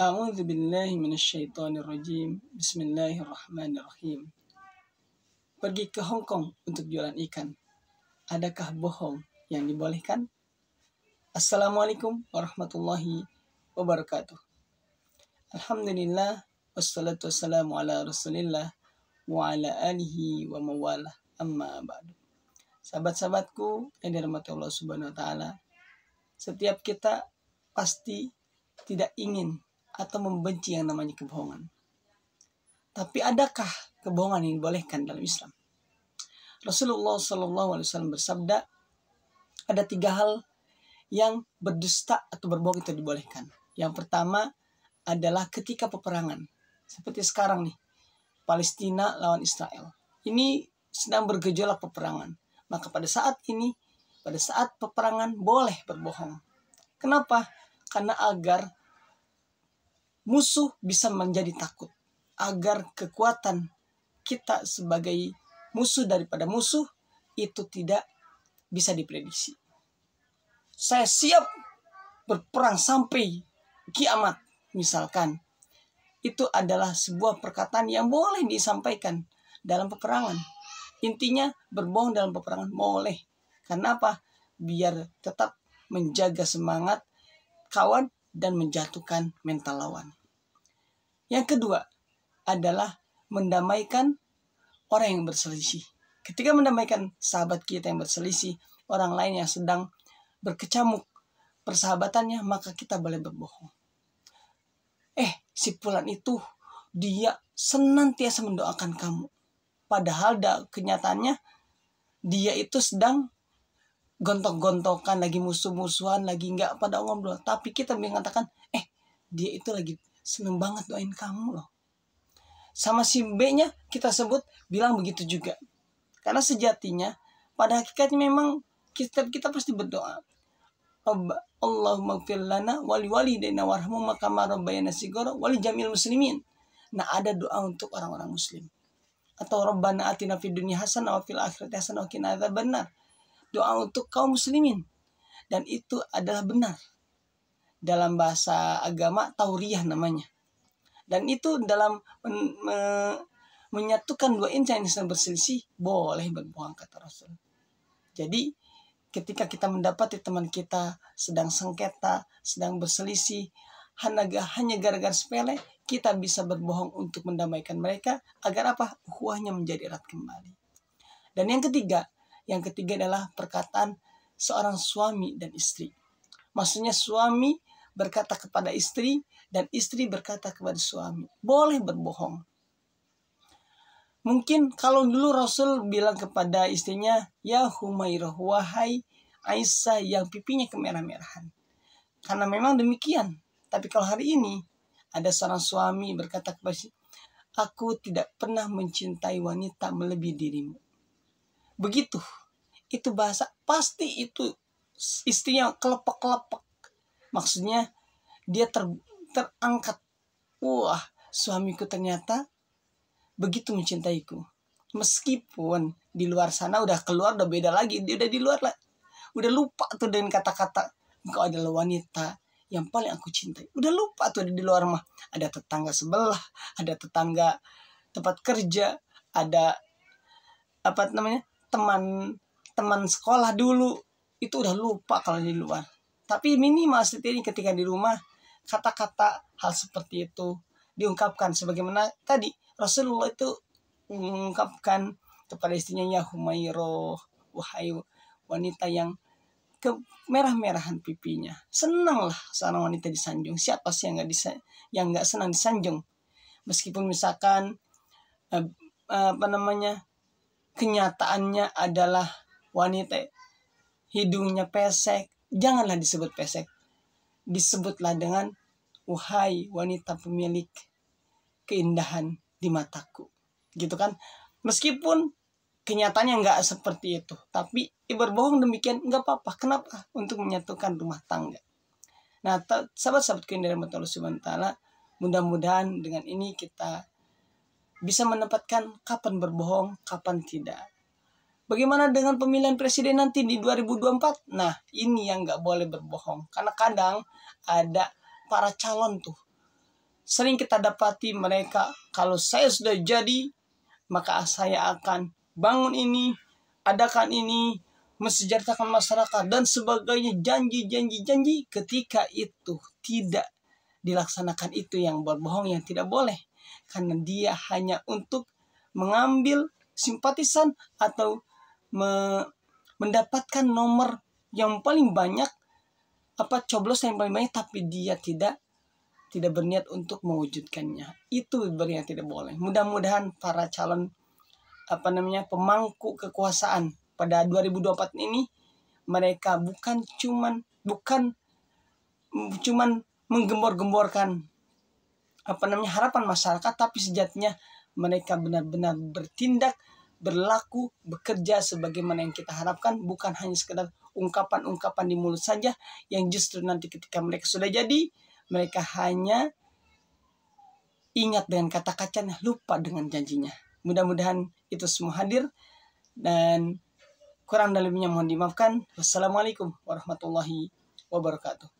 A'udzu billahi من الsyaitan rajim Bismillahirrahmanirrahim Pergi ke Hong Kong untuk jualan ikan. Adakah bohong yang dibolehkan? Assalamualaikum warahmatullahi wabarakatuh. Alhamdulillah wassalatu wassalamu ala rasulillah wa ala alihi wa mawalah amma ba'du. Sahabat-sahabatku yang dirahmati Allah subhanahu wa ta'ala, setiap kita pasti tidak ingin atau membenci yang namanya kebohongan. Tapi adakah kebohongan yang dibolehkan dalam Islam? Rasulullah SAW bersabda, ada tiga hal yang berdusta atau berbohong itu dibolehkan. Yang pertama adalah ketika peperangan. Seperti sekarang nih, Palestina lawan Israel. Ini sedang bergejolak peperangan. Maka pada saat ini, pada saat peperangan boleh berbohong. Kenapa? Karena agar musuh bisa menjadi takut agar kekuatan kita sebagai musuh daripada musuh itu tidak bisa diprediksi. Saya siap berperang sampai kiamat misalkan. Itu adalah sebuah perkataan yang boleh disampaikan dalam peperangan. Intinya berbohong dalam peperangan boleh. Kenapa? Biar tetap menjaga semangat kawan dan menjatuhkan mental lawan. Yang kedua adalah mendamaikan orang yang berselisih. Ketika mendamaikan sahabat kita yang berselisih, orang lain yang sedang berkecamuk persahabatannya, maka kita boleh berbohong. Eh, si pulan itu dia senantiasa mendoakan kamu. Padahal da, kenyataannya dia itu sedang gontok-gontokan lagi musuh-musuhan lagi nggak pada ngobrol tapi kita mengatakan eh dia itu lagi seneng banget doain kamu loh sama si B-nya kita sebut bilang begitu juga karena sejatinya pada hakikatnya memang kita kita pasti berdoa Allahumma lana wali wali dana warhamu makama sigoro wali jamil muslimin nah ada doa untuk orang-orang muslim atau Rabbana atina fid dunya hasanah wa fil akhirati hasanah wa qina adzabannar doa untuk kaum muslimin dan itu adalah benar dalam bahasa agama tauriah namanya dan itu dalam men, me, menyatukan dua insan yang berselisih boleh berbohong kata Rasul jadi ketika kita mendapati teman kita sedang sengketa sedang berselisih hanya hanya gara-gara sepele kita bisa berbohong untuk mendamaikan mereka agar apa? kuahnya menjadi erat kembali. Dan yang ketiga, yang ketiga adalah perkataan seorang suami dan istri. Maksudnya suami berkata kepada istri dan istri berkata kepada suami. Boleh berbohong. Mungkin kalau dulu Rasul bilang kepada istrinya, Ya Humairah, wahai Aisyah yang pipinya kemerah-merahan. Karena memang demikian. Tapi kalau hari ini, ada seorang suami berkata kepada istri, Aku tidak pernah mencintai wanita melebihi dirimu begitu itu bahasa pasti itu istrinya kelepek-kelepek maksudnya dia ter, terangkat wah suamiku ternyata begitu mencintaiku meskipun di luar sana udah keluar udah beda lagi dia udah di luar lah udah lupa tuh dengan kata-kata engkau adalah wanita yang paling aku cintai udah lupa tuh di luar mah ada tetangga sebelah ada tetangga tempat kerja ada apa namanya teman teman sekolah dulu itu udah lupa kalau di luar tapi minimal setidaknya ketika di rumah kata-kata hal seperti itu diungkapkan sebagaimana tadi Rasulullah itu mengungkapkan kepada istrinya ya wahai wanita yang ke merah merahan pipinya senanglah seorang wanita disanjung siapa sih yang nggak disa yang nggak senang disanjung meskipun misalkan eh, apa namanya kenyataannya adalah wanita hidungnya pesek, janganlah disebut pesek. Disebutlah dengan wahai wanita pemilik keindahan di mataku. Gitu kan? Meskipun kenyataannya nggak seperti itu, tapi berbohong demikian nggak apa-apa. Kenapa? Untuk menyatukan rumah tangga. Nah, sahabat sahabat keindahan dari Allah mudah-mudahan dengan ini kita bisa menempatkan kapan berbohong, kapan tidak. Bagaimana dengan pemilihan presiden nanti di 2024? Nah, ini yang nggak boleh berbohong. Karena kadang ada para calon tuh. Sering kita dapati mereka, kalau saya sudah jadi, maka saya akan bangun ini, adakan ini, mensejahterakan masyarakat, dan sebagainya. Janji-janji-janji ketika itu tidak dilaksanakan itu yang berbohong yang tidak boleh karena dia hanya untuk mengambil simpatisan atau me mendapatkan nomor yang paling banyak apa coblos yang paling banyak tapi dia tidak tidak berniat untuk mewujudkannya itu berniat tidak boleh mudah-mudahan para calon apa namanya pemangku kekuasaan pada 2024 ini mereka bukan cuman bukan cuman menggembor-gemborkan apa namanya harapan masyarakat tapi sejatinya mereka benar-benar bertindak berlaku bekerja sebagaimana yang kita harapkan bukan hanya sekedar ungkapan-ungkapan di mulut saja yang justru nanti ketika mereka sudah jadi mereka hanya ingat dengan kata-katanya lupa dengan janjinya mudah-mudahan itu semua hadir dan kurang dalamnya mohon dimaafkan wassalamualaikum warahmatullahi wabarakatuh